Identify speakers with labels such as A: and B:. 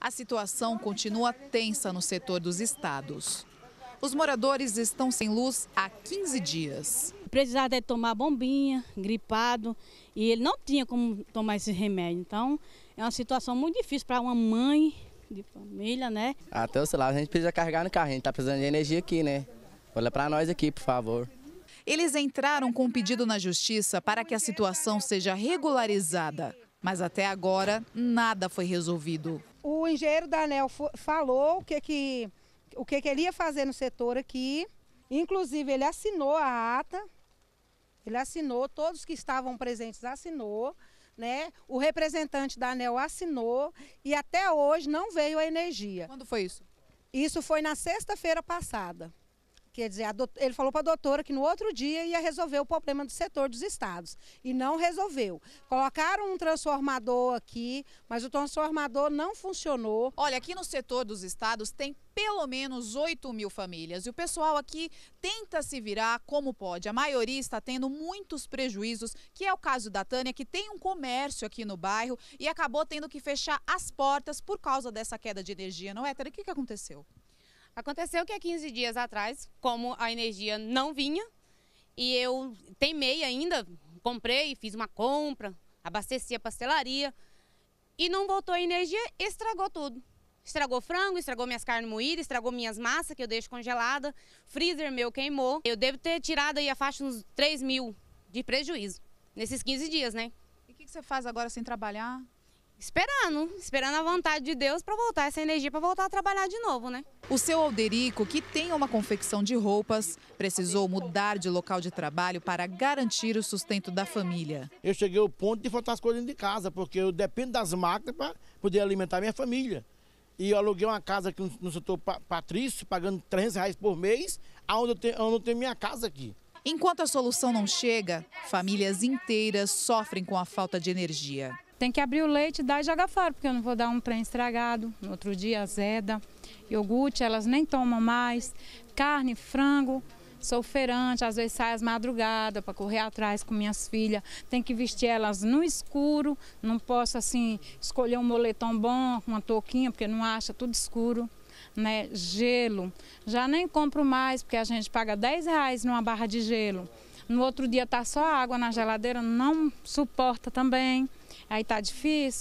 A: a situação continua tensa no setor dos estados. Os moradores estão sem luz há 15 dias. Precisava de tomar bombinha, gripado,
B: e ele não tinha como tomar esse remédio. Então, é uma situação muito difícil para uma mãe
A: de família, né? Até o celular a gente precisa carregar no carro, a gente está precisando de energia aqui, né? Olha para nós aqui, por favor. Eles entraram com um pedido na justiça para que a situação seja regularizada, mas até agora nada foi resolvido
C: o engenheiro Daniel falou o que, que, o que, que ele ia fazer no setor aqui. Inclusive, ele assinou a ata, ele assinou, todos que estavam presentes assinou, né? O representante da ANEL assinou e até hoje não veio a energia. Quando foi isso? Isso foi na sexta-feira passada. Quer dizer, doutora, ele falou para a doutora que no outro dia ia resolver o problema do setor dos estados e não resolveu. Colocaram um transformador aqui, mas o transformador não funcionou.
A: Olha, aqui no setor dos estados tem pelo menos 8 mil famílias. E o pessoal aqui tenta se virar como pode. A maioria está tendo muitos prejuízos, que é o caso da Tânia, que tem um comércio aqui no bairro e acabou tendo que fechar as portas por causa dessa queda de energia, não é, Tânia? O que, que aconteceu? Aconteceu que há 15 dias atrás,
B: como a energia não vinha, e eu teimei ainda, comprei, fiz uma compra, abasteci a pastelaria, e não voltou a energia, estragou tudo. Estragou frango, estragou minhas carnes moídas, estragou minhas massas que eu deixo congelada, freezer meu queimou. Eu devo ter tirado aí a faixa uns 3 mil de prejuízo nesses 15 dias, né? E o que, que você faz agora sem trabalhar? Esperando, esperando a vontade de Deus
A: para voltar essa energia, para voltar a trabalhar de novo, né? O seu Alderico, que tem uma confecção de roupas, precisou mudar de local de trabalho para garantir o sustento da família. Eu cheguei ao ponto de faltar as coisas de casa, porque eu dependo das máquinas para poder alimentar minha família. E eu aluguei uma casa aqui no setor Patrício, pagando 300 reais por mês, onde eu tenho, onde eu tenho minha casa aqui. Enquanto a solução não chega, famílias inteiras sofrem com a falta de energia
D: tem que abrir o leite, dar e jogar fora, porque eu não vou dar um trem estragado. No outro dia, azeda, iogurte, elas nem tomam mais. Carne, frango, sou feirante, às vezes saio às madrugadas para correr atrás com minhas filhas. Tem que vestir elas no escuro, não posso assim escolher um moletom bom, uma touquinha, porque não acha, tudo escuro. Né, gelo, já nem compro mais, porque a gente paga 10 reais numa barra de gelo. No outro dia tá só água na geladeira, não suporta também. Aí tá difícil.